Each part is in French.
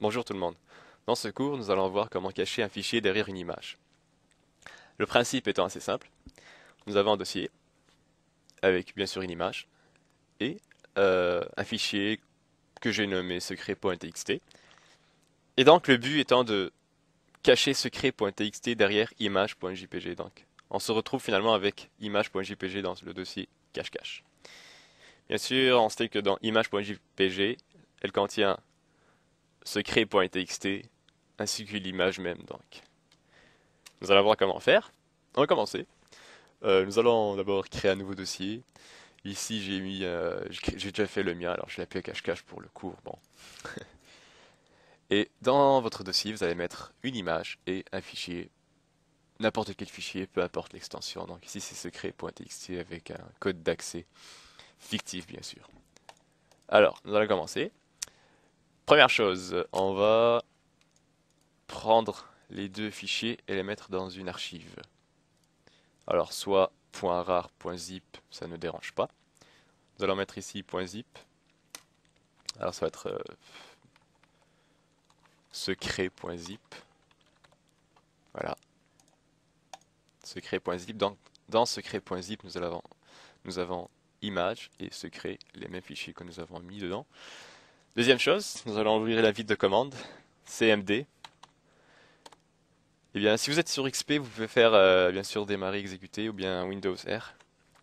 Bonjour tout le monde. Dans ce cours, nous allons voir comment cacher un fichier derrière une image. Le principe étant assez simple, nous avons un dossier avec bien sûr une image et euh, un fichier que j'ai nommé secret.txt. Et donc le but étant de cacher secret.txt derrière image.jpg. Donc on se retrouve finalement avec image.jpg dans le dossier cache-cache. Bien sûr, on sait que dans image.jpg, elle contient secret.txt ainsi que l'image même donc. Nous allons voir comment faire. On va commencer. Euh, nous allons d'abord créer un nouveau dossier. Ici j'ai mis, euh, j'ai déjà fait le mien, alors je l'appelle cache-cache pour le cours. Bon. et dans votre dossier, vous allez mettre une image et un fichier, n'importe quel fichier, peu importe l'extension. Donc ici c'est secret.txt avec un code d'accès fictif bien sûr. Alors, nous allons commencer. Première chose, on va prendre les deux fichiers et les mettre dans une archive. Alors soit .rar, .zip, ça ne dérange pas. Nous allons mettre ici .zip. Alors ça va être euh, secret.zip. Voilà. Secret.zip. Donc dans secret.zip, nous, nous avons image et secret, les mêmes fichiers que nous avons mis dedans. Deuxième chose, nous allons ouvrir la vitre de commande, CMD. Et eh bien, si vous êtes sur XP, vous pouvez faire euh, bien sûr démarrer, exécuter ou bien Windows R.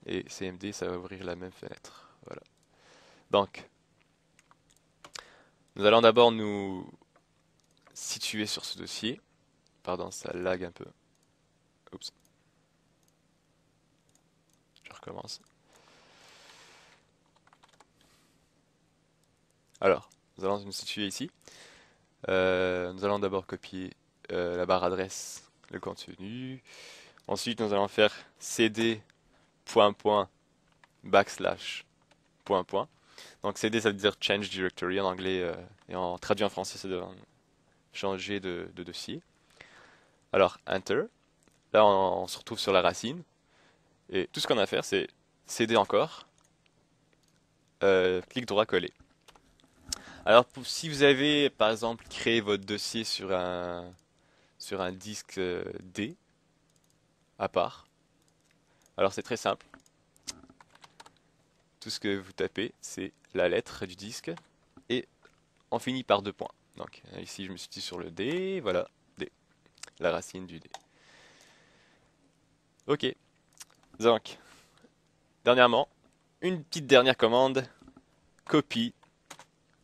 Et CMD, ça va ouvrir la même fenêtre. Voilà. Donc, nous allons d'abord nous situer sur ce dossier. Pardon, ça lag un peu. Oups. Je recommence. nous allons situer ici. Euh, nous allons d'abord copier euh, la barre adresse, le contenu. Ensuite, nous allons faire cd point backslash Donc cd, ça veut dire change directory en anglais euh, et en traduit en français, ça dire changer de, dossier. Alors enter. Là, on, se retrouve sur la racine. Et tout ce qu'on a à faire, c'est cd encore, clic droit coller. Alors si vous avez par exemple créé votre dossier sur un sur un disque euh, D à part, alors c'est très simple. Tout ce que vous tapez, c'est la lettre du disque et on finit par deux points. Donc ici je me suis dit sur le D, voilà, D, la racine du D. Ok. Donc, dernièrement, une petite dernière commande, copie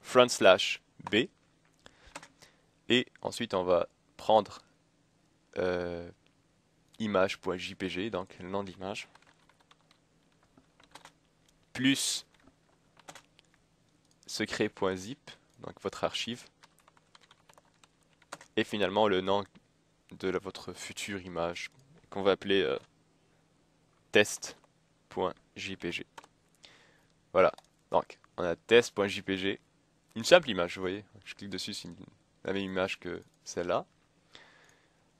front slash B. Et ensuite, on va prendre euh, image.jpg, donc le nom d'image plus secret.zip, donc votre archive, et finalement le nom de votre future image qu'on va appeler euh, test.jpg. Voilà, donc on a test.jpg une simple image, vous voyez. Je clique dessus, c'est la même image que celle-là.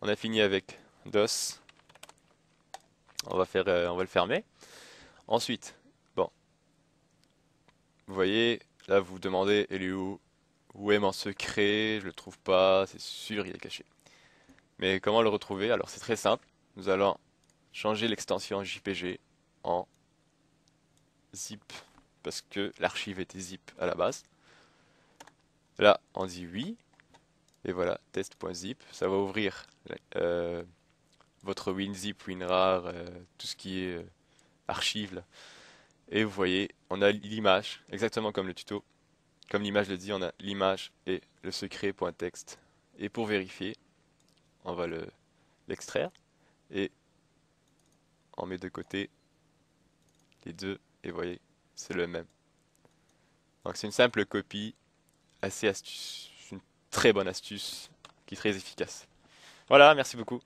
On a fini avec DOS. On va, faire, euh, le fermer. Ensuite, bon. Vous voyez, là vous vous demandez, elle est où Où est mon secret Je le trouve pas, c'est sûr, il est caché. Mais comment le retrouver Alors c'est très simple. Nous allons changer l'extension JPG en zip parce que l'archive était zip à la base. Là, on dit oui. Et voilà, test.zip. Ça va ouvrir euh, votre WinZip, WinRAR, euh, tout ce qui est euh, archive. Et vous voyez, on a l'image, exactement comme le tuto. Comme l'image le dit, on a l'image et le secret.txt. Et pour vérifier, on va l'extraire. et on met de côté les deux. Et vous voyez, c'est le même. Donc c'est une simple copie assez astuce, une très bonne astuce qui est très efficace. Voilà, merci beaucoup.